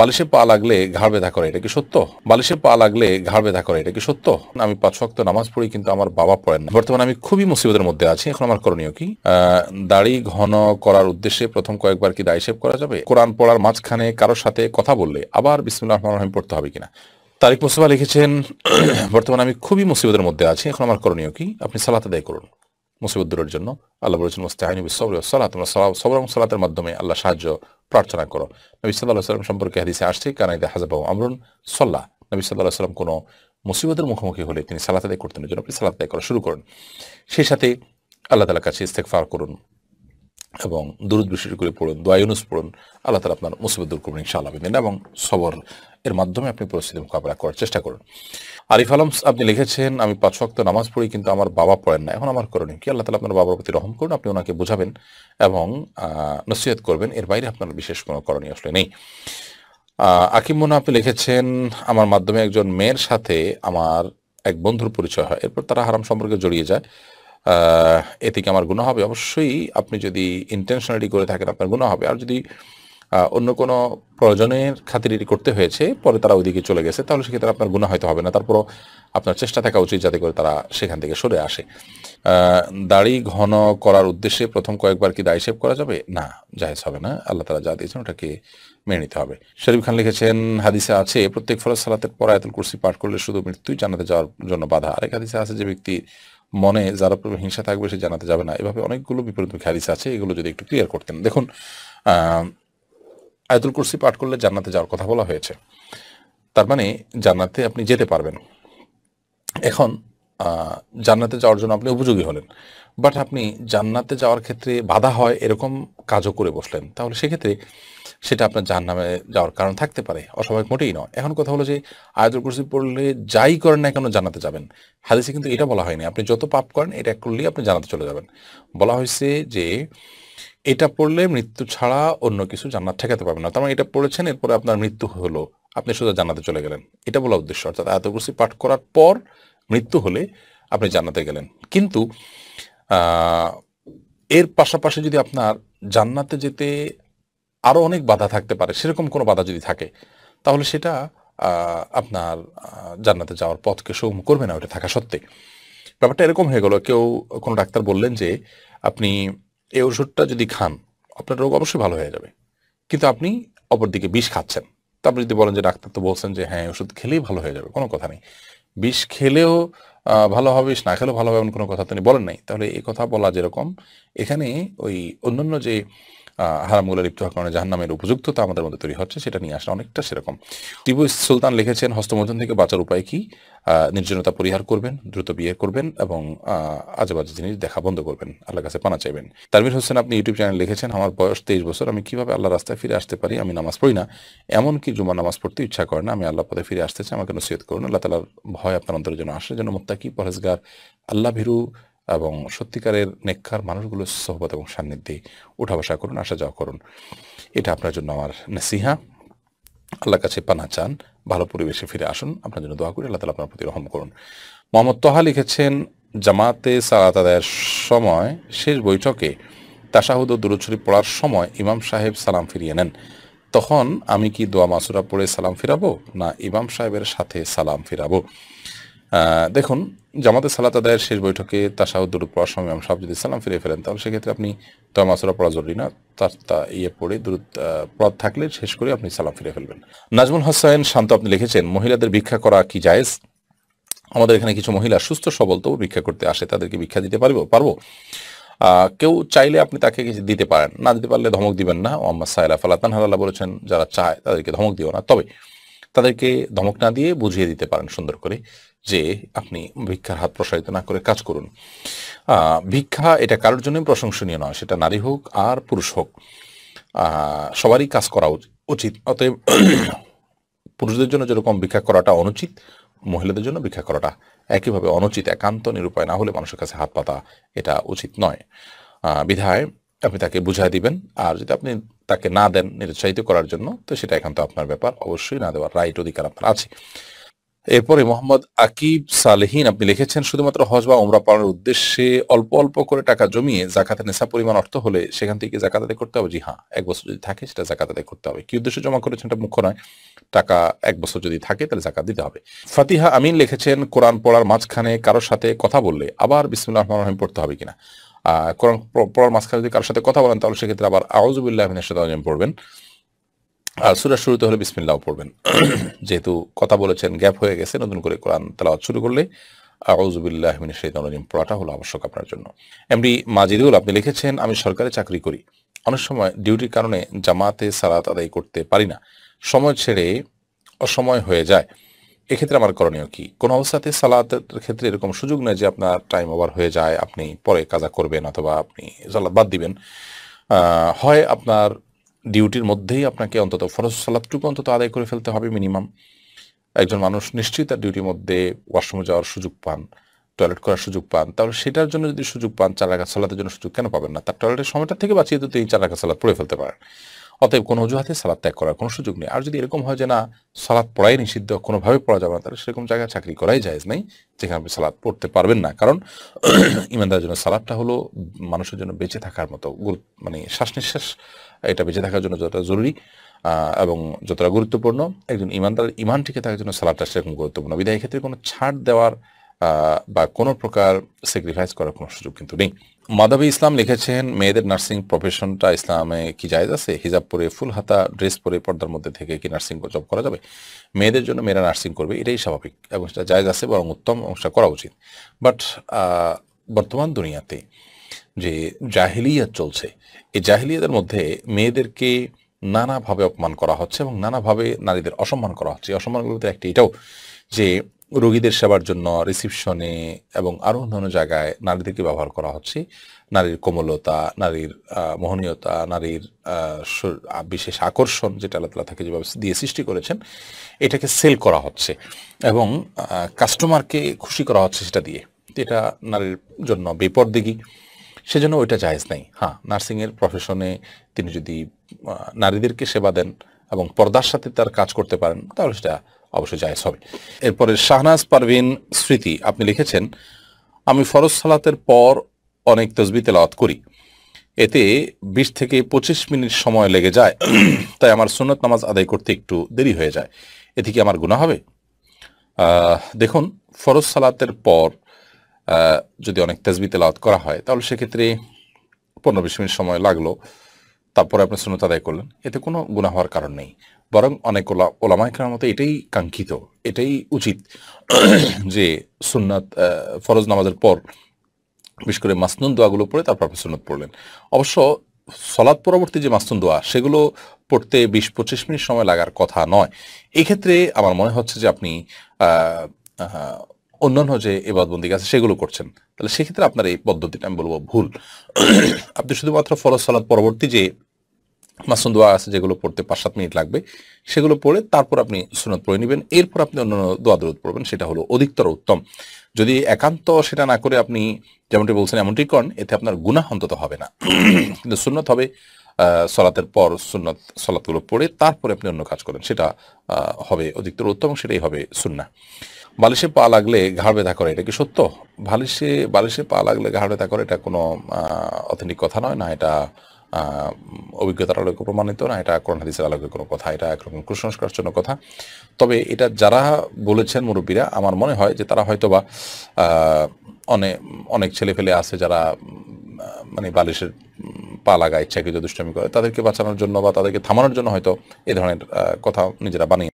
বালিশে পা লাগলে ঘাড় ব্যথা করে এটা কি সত্য বালিশে পা লাগলে ঘাড় ব্যথা করে এটা কি সত্য আমি পাঁচ শক্ত নামাজ পড়ি কিন্তু আমার বাবা পড়েন না বর্তমানে আমি খুবই মুসিবতের মধ্যে আছি এখন আমার করণীয় কি দাড়ি ঘন করার উদ্দেশ্যে প্রথম কয়েকবার কি দায়ী সেভ করা যাবে কোরআন পড়ার মাঝখানে কারোর সাথে কথা বললে আবার বিসমুল্লাহ রহমান রহিম পড়তে হবে কিনা তারিক মুসিবা লিখেছেন বর্তমানে আমি খুবই মুসিবতের মধ্যে আছি এখন আমার করণীয় কি আপনি সালাত আদায় করুন মুসিবত দূরের জন্য আল্লাহ বলেছেন মুস্তাহিনবী তোমরা সালাতের মাধ্যমে আল্লাহ সাহায্য প্রার্থনা করো নবী সাল্লাহ সাল্লাম সম্পর্কে হাদিসে আসছে কানাইদা হাজাবাবু আমরুন সাল্লাহ নবী সাল্লাহ সাল্লাম কোনো মুসিবতের মুখোমুখি হলে তিনি সালাত করতেন জন্য আপনি সালাত করা শুরু করুন সেই সাথে আল্লাহ তালার কাছে ইস্তেকফার করুন এবং দুরুদ বিশেষ করে পড়ুন দোয়ায়ুনুস পড়ুন আল্লাহ তালা আপনার মুসিবত দূর করবেন ইনশাআল্লাহ বিদিন এবং সবর এর মাধ্যমে আপনি পরিস্থিতি মোকাবিলা করার চেষ্টা করুন আরিফ আলম আপনি লিখেছেন আমি পাঁচ ওয়াক্ত নামাজ পড়ি কিন্তু আমার বাবা পড়েন না এখন আমার করণীয় কি আল্লাহ তালা আপনার বাবার প্রতি রহম করুন আপনি ওনাকে বোঝাবেন এবং নসিহত করবেন এর বাইরে আপনার বিশেষ কোনো করণীয় আসলে নেই আকিম মোনা আপনি লিখেছেন আমার মাধ্যমে একজন মেয়ের সাথে আমার এক বন্ধুর পরিচয় হয় এরপর তারা হারাম সম্পর্কে জড়িয়ে যায় এতে কি আমার গুণা হবে অবশ্যই আপনি যদি ইন্টেনশনালি করে থাকেন আপনার গুণ হবে আর যদি অন্য কোনো প্রয়োজনের খাতির করতে হয়েছে পরে তারা ওইদিকে চলে গেছে তাহলে সেক্ষেত্রে আপনার গুণা হয়তো হবে না তারপরও আপনার চেষ্টা থাকা উচিত যাতে করে তারা সেখান থেকে সরে আসে দাড়ি ঘন করার উদ্দেশ্যে প্রথম কয়েকবার কি দাড়ি সেভ করা যাবে না জাহেজ হবে না আল্লাহ তারা যা দিয়েছেন ওটাকে মেনে নিতে হবে শরীফ খান লিখেছেন হাদিসে আছে প্রত্যেক ফরজ সালাতের পর আয়াতুল কুর্সি পাঠ করলে শুধু মৃত্যুই জানাতে যাওয়ার জন্য বাধা আরেক হাদিসে আছে যে ব্যক্তি মনে যারা হিংসা থাকবে সে জানাতে যাবে না এভাবে অনেকগুলো বিপরীত খারিজ আছে এগুলো যদি একটু ক্লিয়ার করতেন দেখুন আয়তুল কুরসি পাঠ করলে জান্নাতে যাওয়ার কথা বলা হয়েছে তার মানে জান্নাতে আপনি যেতে পারবেন এখন জান্নাতে যাওয়ার জন্য আপনি উপযোগী হলেন বাট আপনি জান্নাতে যাওয়ার ক্ষেত্রে বাধা হয় এরকম কাজও করে বসলেন তাহলে সেক্ষেত্রে সেটা আপনার যার নামে যাওয়ার কারণ থাকতে পারে অস্বাভাবিক মোটেই নয় এখন কথা হলো যে আয়াতুল কুরসি পড়লে যাই করেন না কেন জানাতে যাবেন হাদিসে কিন্তু এটা বলা হয়নি আপনি যত পাপ করেন এটা করলেই আপনি জানাতে চলে যাবেন বলা হয়েছে যে এটা পড়লে মৃত্যু ছাড়া অন্য কিছু জান্নাত ঠেকাতে পারবেন না তার মানে এটা পড়েছেন এরপরে আপনার মৃত্যু হলো আপনি সোজা জানাতে চলে গেলেন এটা বলা উদ্দেশ্য অর্থাৎ আয়াতুল কুরসি পাঠ করার পর মৃত্যু হলে আপনি জান্নাতে গেলেন কিন্তু এর পাশাপাশি যদি আপনার জান্নাতে যেতে আরও অনেক বাধা থাকতে পারে সেরকম কোনো বাধা যদি থাকে তাহলে সেটা আপনার জান্নাতে যাওয়ার পথকে সৌম করবে না ওটা থাকা সত্ত্বে ব্যাপারটা এরকম হয়ে গেল কেউ কোনো ডাক্তার বললেন যে আপনি এই ওষুধটা যদি খান আপনার রোগ অবশ্যই ভালো হয়ে যাবে কিন্তু আপনি অপরদিকে বিষ খাচ্ছেন তারপর যদি বলেন যে ডাক্তার তো বলছেন যে হ্যাঁ ওষুধ খেলেই ভালো হয়ে যাবে কোনো কথা নেই বিষ খেলেও ভালো হবে বিষ না খেলেও ভালো হবে এমন কোনো কথা তিনি বলেন নাই তাহলে এই কথা বলা যেরকম এখানে ওই অন্যান্য যে হারামগুলো লিপ্ত হওয়ার কারণে জাহান্নামের উপযুক্ততা আমাদের মধ্যে তৈরি হচ্ছে সেটা নিয়ে আসা অনেকটা সেরকম টিপু সুলতান লিখেছেন হস্তমর্ধন থেকে বাঁচার উপায় কি নির্জনতা পরিহার করবেন দ্রুত বিয়ে করবেন এবং আজেবাজে জিনিস দেখা বন্ধ করবেন আল্লাহর কাছে পানা চাইবেন তারমির হোসেন আপনি ইউটিউব চ্যানেল লিখেছেন আমার বয়স তেইশ বছর আমি কিভাবে আল্লাহ রাস্তায় ফিরে আসতে পারি আমি নামাজ পড়ি না এমনকি জুমা নামাজ পড়তে ইচ্ছা করে না আমি আল্লাহ পথে ফিরে আসতেছি আমাকে নসিহত করুন আল্লাহ তালার ভয় আপনার অন্তরের জন্য আসার জন্য মোত্তাকি পরেজগার আল্লাহ ভিরু এবং সত্যিকারের নেক্ষার মানুষগুলোর সহবত এবং সান্নিধ্যে উঠা বসা করুন আসা যাওয়া করুন এটা আপনার জন্য আমার নেসিহা আল্লাহ কাছে পানা চান ভালো পরিবেশে ফিরে আসুন আপনার জন্য দোয়া করি আল্লাহ তালা আপনার প্রতি রহম করুন মোহাম্মদ তোহা লিখেছেন জামাতে সালাত আদায়ের সময় শেষ বৈঠকে তাসাহুদ ও দুরুছড়ি পড়ার সময় ইমাম সাহেব সালাম ফিরিয়ে নেন তখন আমি কি দোয়া মাসুরা পড়ে সালাম ফিরাবো না ইমাম সাহেবের সাথে সালাম ফিরাবো দেখুন জামাতে সালাত আদায়ের শেষ বৈঠকে তাসাহ দুরুদ পড়ার সময় আমি সব যদি সালাম ফিরে ফেলেন তাহলে সেক্ষেত্রে আপনি তমাসরা পড়া জরুরি না তার তা ইয়ে পড়ে দূর পথ থাকলে শেষ করে আপনি সালাম ফিরে ফেলবেন নাজমুল হোসেন শান্ত আপনি লিখেছেন মহিলাদের ভিক্ষা করা কি জায়েজ আমাদের এখানে কিছু মহিলা সুস্থ সবল তবু ভিক্ষা করতে আসে তাদেরকে ভিক্ষা দিতে পারবো পারবো কেউ চাইলে আপনি তাকে কিছু দিতে পারেন না দিতে পারলে ধমক দিবেন না মোহাম্মদ সাহেলা ফালাতান হালাল্লাহ বলেছেন যারা চায় তাদেরকে ধমক দিও না তবে তাদেরকে ধমক না দিয়ে বুঝিয়ে দিতে পারেন সুন্দর করে যে আপনি ভিক্ষার হাত প্রসারিত না করে কাজ করুন ভিক্ষা এটা কারোর জন্য প্রশংসনীয় নয় সেটা নারী হোক আর পুরুষ হোক সবারই কাজ করা উচিত অতএব পুরুষদের জন্য যেরকম ভিক্ষা করাটা অনুচিত মহিলাদের জন্য ভিক্ষা করাটা একইভাবে অনুচিত একান্ত নিরুপায় না হলে মানুষের কাছে হাত পাতা এটা উচিত নয় বিধায় আপনি তাকে বুঝাই দিবেন আর যদি আপনি তাকে না দেন নিরুৎসাহিত করার জন্য তো সেটা এখন তো আপনার ব্যাপার অবশ্যই না দেওয়ার রাইট অধিকার আপনার আছে এরপরে মোহাম্মদ আকিব সালেহিন আপনি লিখেছেন শুধুমাত্র হজ বা ওমরা পালনের উদ্দেশ্যে অল্প অল্প করে টাকা জমিয়ে জাকাতে নেশা পরিমাণ অর্থ হলে সেখান থেকে জাকাত আদায় করতে হবে জি হ্যাঁ এক বছর যদি থাকে সেটা জাকাত আদায় করতে হবে কি উদ্দেশ্যে জমা করেছেন এটা মুখ্য নয় টাকা এক বছর যদি থাকে তাহলে জাকাত দিতে হবে ফাতিহা আমিন লিখেছেন কোরআন পড়ার মাঝখানে কারোর সাথে কথা বললে আবার বিসমুল্লাহ রহমান পড়তে হবে কিনা কোরআন পড়ার মাঝখানে যদি কারোর সাথে কথা বলেন তাহলে সেক্ষেত্রে আবার আউজুবিল্লাহ আমিনের সাথে আজম পড়বেন আর সুরা শুরুতে হলে বিসমিল্লাও পড়বেন যেহেতু কথা বলেছেন গ্যাপ হয়ে গেছে নতুন করে কোরআন তালাওয়াত শুরু করলে আউজুবিল্লাহ মিনের শহীদানিম পড়াটা হলো আবশ্যক আপনার জন্য এমনি মাজিদুল আপনি লিখেছেন আমি সরকারি চাকরি করি অনেক সময় ডিউটির কারণে জামাতে সালাত আদায় করতে পারি না সময় ছেড়ে অসময় হয়ে যায় এক্ষেত্রে আমার করণীয় কি কোন অবস্থাতে সালাতের ক্ষেত্রে এরকম সুযোগ নেই যে আপনার টাইম ওভার হয়ে যায় আপনি পরে কাজা করবেন অথবা আপনি সালাদ বাদ দিবেন হয় আপনার ডিউটির মধ্যেই আপনাকে অন্তত ফরজ সালাদটুকু অন্তত আদায় করে ফেলতে হবে মিনিমাম একজন মানুষ নিশ্চয়ই তার ডিউটির মধ্যে ওয়াশরুমে যাওয়ার সুযোগ পান টয়লেট করার সুযোগ পান তাহলে সেটার জন্য যদি সুযোগ পান চারাগাছ সালাদের জন্য সুযোগ কেন পাবেন না তার টয়লেটের সময়টা থেকে বাঁচিয়ে তো তিনি চারাগাছ সালাদ পড়ে ফেলতে পারেন অতএব কোনো অজুহাতে সালাদ ত্যাগ করার কোনো সুযোগ নেই আর যদি এরকম হয় যে না সালাদ পড়াই নিষিদ্ধ কোনোভাবে পড়া যাবে না তাহলে সেরকম জায়গায় চাকরি করাই যায় নাই যেখানে আপনি সালাদ পড়তে পারবেন না কারণ ইমানদার জন্য সালাদটা হলো মানুষের জন্য বেঁচে থাকার মতো মানে শ্বাস নিঃশ্বাস এটা বেঁচে থাকার জন্য যতটা জরুরি এবং যতটা গুরুত্বপূর্ণ একজন ইমানদার ইমান টিকে থাকার জন্য সালাদটা সেরকম গুরুত্বপূর্ণ বিদায় এক্ষেত্রে কোনো ছাড় দেওয়ার বা কোনো প্রকার স্যাক্রিফাইস করার কোনো সুযোগ কিন্তু নেই মাদাবী ইসলাম লিখেছেন মেয়েদের নার্সিং প্রফেশনটা ইসলামে কি জায়জ আছে হিজাব পরে ফুল হাতা ড্রেস পরে পর্দার মধ্যে থেকে কি নার্সিং জব করা যাবে মেয়েদের জন্য মেয়েরা নার্সিং করবে এটাই স্বাভাবিক এবং সেটা জায়জ আছে বরং উত্তম অংশটা করা উচিত বাট বর্তমান দুনিয়াতে যে জাহিলিয়াত চলছে এই জাহিলিয়াতের মধ্যে মেয়েদেরকে নানাভাবে অপমান করা হচ্ছে এবং নানাভাবে নারীদের অসম্মান করা হচ্ছে অসম্মানগুলোতে একটি এটাও যে রোগীদের সেবার জন্য রিসিপশনে এবং আরও অন্যান্য জায়গায় নারীদেরকে ব্যবহার করা হচ্ছে নারীর কোমলতা নারীর মোহনীয়তা নারীর বিশেষ আকর্ষণ যেটা আল্লাহ তালা তাকে যেভাবে দিয়ে সৃষ্টি করেছেন এটাকে সেল করা হচ্ছে এবং কাস্টমারকে খুশি করা হচ্ছে সেটা দিয়ে এটা নারীর জন্য বেপরদিগি সেজন্য ওইটা জায়েজ নাই হ্যাঁ নার্সিংয়ের প্রফেশনে তিনি যদি নারীদেরকে সেবা দেন এবং পর্দার সাথে তার কাজ করতে পারেন তাহলে সেটা অবশ্যই জায়জ হবে এরপরে শাহনাজ পারভিন স্মৃতি আপনি লিখেছেন আমি ফরজ সালাতের পর অনেক তসবি তেলাওয়াত করি এতে বিশ থেকে পঁচিশ মিনিট সময় লেগে যায় তাই আমার সুন্নত নামাজ আদায় করতে একটু দেরি হয়ে যায় এতে কি আমার গুণা হবে দেখুন ফরজ সালাতের পর যদি অনেক তেজবি তেলাওয়াত করা হয় তাহলে সেক্ষেত্রে পনেরো বিশ মিনিট সময় লাগলো তারপরে আপনি সুনত আদায় করলেন এতে কোনো গুণা হওয়ার কারণ নেই বরং অনেক ওলা ওলামাইকরার মতো এটাই কাঙ্ক্ষিত এটাই উচিত যে সুননাথ ফরজ নামাজের পর বিশেষ করে মাসনুন দোয়াগুলো পড়ে তারপর আপনি সুনত পড়লেন অবশ্য সলাদ পরবর্তী যে মাসনুন দোয়া সেগুলো পড়তে বিশ পঁচিশ মিনিট সময় লাগার কথা নয় এক্ষেত্রে আমার মনে হচ্ছে যে আপনি অন্যান্য যে এবাদবন্দি আছে সেগুলো করছেন তাহলে সেক্ষেত্রে আপনার এই পদ্ধতিটা আমি বলবো ভুল আপনি শুধুমাত্র ফরজ সলাদ পরবর্তী যে মাসুন দোয়া আছে যেগুলো পড়তে পাঁচ সাত মিনিট লাগবে সেগুলো পড়ে তারপর আপনি সুনত পড়ে নেবেন এরপর আপনি অন্যান্য দোয়া দরুদ পড়বেন সেটা হলো অধিকতর উত্তম যদি একান্ত সেটা না করে আপনি যেমনটি বলছেন এমনটি করেন এতে আপনার গুণা অন্তত হবে না কিন্তু সুনত হবে সলাতের পর সুন্নত সলাতগুলো পড়ে তারপরে আপনি অন্য কাজ করেন সেটা হবে অধিকতর উত্তম সেটাই হবে সুন্না বালিশে পা লাগলে ঘাড় ব্যথা করে এটা কি সত্য বালিশে বালিশে পা লাগলে ঘাড় ব্যথা করে এটা কোনো অথেন্টিক কথা নয় না এটা অভিজ্ঞতার আলোকে প্রমাণিত না এটা কোরআন হাদিসের আলোকে কোনো কথা এটা একরকম জন্য কথা তবে এটা যারা বলেছেন মুরব্বীরা আমার মনে হয় যে তারা হয়তোবা অনেক অনেক ছেলে ফেলে আছে যারা মানে বালিশের পা লাগা ইচ্ছাকৃত দুষ্টামি করে তাদেরকে বাঁচানোর জন্য বা তাদেরকে থামানোর জন্য হয়তো এ ধরনের কথা নিজেরা বানিয়ে